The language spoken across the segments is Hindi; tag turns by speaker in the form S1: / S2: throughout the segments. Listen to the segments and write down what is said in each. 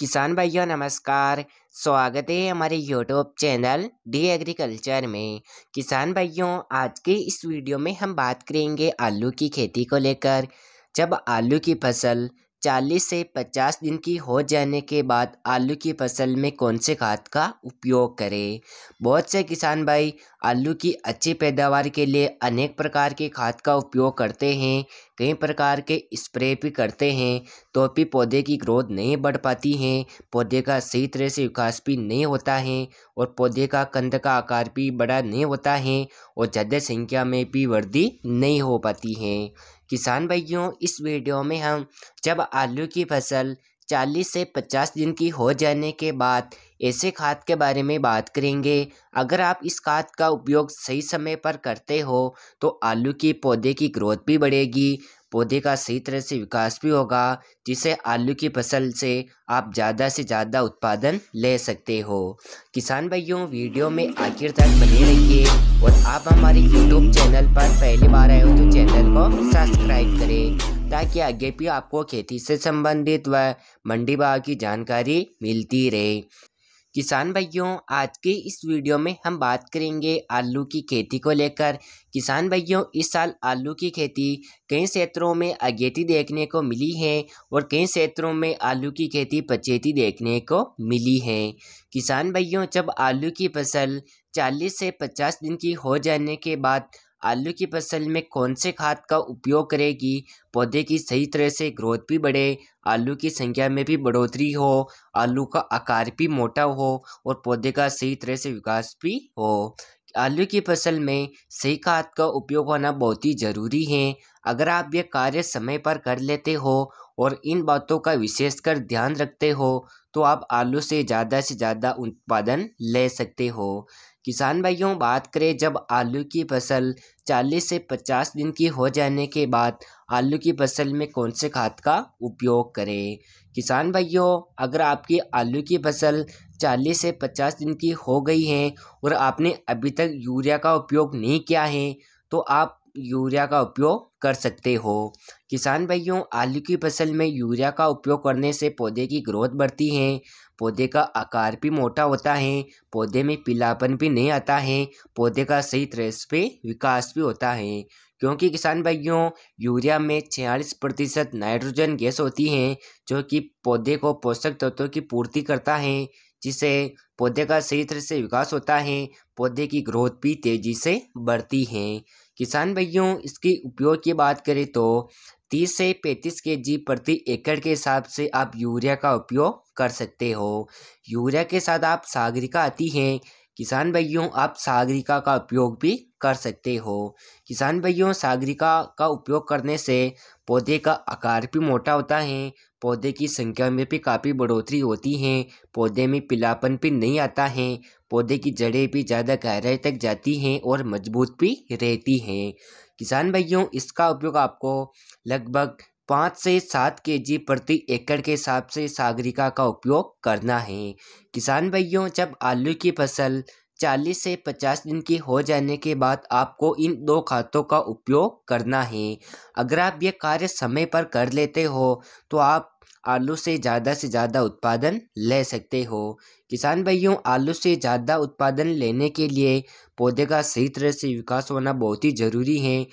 S1: किसान भाइयों नमस्कार स्वागत है हमारे यूट्यूब चैनल डी एग्रीकल्चर में किसान भाइयों आज के इस वीडियो में हम बात करेंगे आलू की खेती को लेकर जब आलू की फसल चालीस से पचास दिन की हो जाने के बाद आलू की फसल में कौन से खाद का उपयोग करें बहुत से किसान भाई आलू की अच्छी पैदावार के लिए अनेक प्रकार के खाद का उपयोग करते हैं कई प्रकार के स्प्रे भी करते हैं तो भी पौधे की ग्रोथ नहीं बढ़ पाती है पौधे का सही तरह से विकास भी नहीं होता है और पौधे का कंध का आकार भी बड़ा नहीं होता है और ज़्यादा संख्या में भी वृद्धि नहीं हो पाती है किसान भाइयों इस वीडियो में हम जब आलू की फसल 40 से 50 दिन की हो जाने के बाद ऐसे खाद के बारे में बात करेंगे अगर आप इस खाद का उपयोग सही समय पर करते हो तो आलू के पौधे की ग्रोथ भी बढ़ेगी पौधे का सही तरह से विकास भी होगा जिसे आलू की फसल से आप ज़्यादा से ज़्यादा उत्पादन ले सकते हो किसान भाइयों वीडियो में आखिर तक बने रहिए और आप हमारे यूट्यूब चैनल पर पहली बार आए हो तो चैनल को सब्सक्राइब करें ताकि आगे भी आपको खेती से संबंधित व मंडी भाव की जानकारी मिलती रहे किसान भाइयों आज के इस वीडियो में हम बात करेंगे आलू की खेती को लेकर किसान भाइयों इस साल आलू की खेती कई क्षेत्रों में अगेती देखने को मिली है और कई क्षेत्रों में आलू की खेती पचेती देखने को मिली है किसान भाइयों जब आलू की फसल 40 से 50 दिन की हो जाने के बाद आलू की फसल में कौन से खाद का उपयोग करें कि पौधे की सही तरह से ग्रोथ भी बढ़े आलू की संख्या में भी बढ़ोतरी हो आलू का आकार भी मोटा हो और पौधे का सही तरह से विकास भी हो आलू की फसल में सही खाद का उपयोग होना बहुत ही ज़रूरी है अगर आप ये कार्य समय पर कर लेते हो और इन बातों का विशेषकर ध्यान रखते हो तो आप आलू से ज़्यादा से ज़्यादा उत्पादन ले सकते हो किसान भाइयों बात करें जब आलू की फसल 40 से 50 दिन की हो जाने के बाद आलू की फसल में कौन से खाद का उपयोग करें किसान भाइयों अगर आपकी आलू की फसल 40 से 50 दिन की हो गई है और आपने अभी तक यूरिया का उपयोग नहीं किया है तो आप यूरिया का उपयोग कर सकते हो किसान भाइयों आलू की फसल में यूरिया का उपयोग करने से पौधे की ग्रोथ बढ़ती है पौधे का आकार भी मोटा होता है पौधे में पीलापन भी नहीं आता है पौधे का सही तरह से विकास भी होता है क्योंकि किसान भाइयों यूरिया में छियालीस प्रतिशत नाइट्रोजन गैस होती है जो कि पौधे को पोषक तत्वों की पूर्ति करता है जिससे पौधे का सही तरह से विकास होता है पौधे की ग्रोथ भी तेज़ी से बढ़ती है किसान भाइयों इसके उपयोग की बात करें तो 30 से 35 के जी प्रति एकड़ के हिसाब से आप यूरिया का उपयोग कर सकते हो यूरिया के साथ आप सागरिका आती हैं किसान भाइयों आप सागरिका का उपयोग भी कर सकते हो किसान भाइयों सागरिका का उपयोग करने से पौधे का आकार भी मोटा होता है पौधे की संख्या में भी काफ़ी बढ़ोतरी होती है पौधे में पीलापन भी नहीं आता है पौधे की जड़ें भी ज़्यादा गहराई तक जाती हैं और मजबूत भी रहती हैं किसान भाइयों इसका उपयोग आपको लगभग पाँच से सात के जी प्रति एकड़ के हिसाब से सागरिका का उपयोग करना है किसान भाइयों जब आलू की फसल चालीस से पचास दिन की हो जाने के बाद आपको इन दो खातों का उपयोग करना है अगर आप ये कार्य समय पर कर लेते हो तो आप आलू से ज़्यादा से ज़्यादा उत्पादन ले सकते हो किसान भाइयों आलू से ज़्यादा उत्पादन लेने के लिए पौधे का सही तरह से विकास होना बहुत ही ज़रूरी है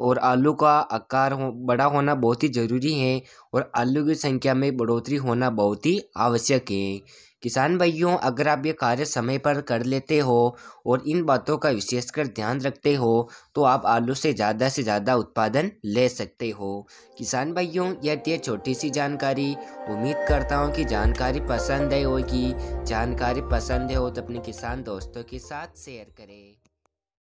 S1: और आलू का आकार हो बड़ा होना बहुत ही ज़रूरी है और आलू की संख्या में बढ़ोतरी होना बहुत ही आवश्यक है किसान भाइयों अगर आप ये कार्य समय पर कर लेते हो और इन बातों का विशेषकर ध्यान रखते हो तो आप आलू से ज़्यादा से ज़्यादा उत्पादन ले सकते हो किसान भाइयों यह थी छोटी सी जानकारी उम्मीद करता हूँ कि जानकारी पसंद है होगी जानकारी पसंद है हो तो अपने किसान दोस्तों के साथ शेयर करें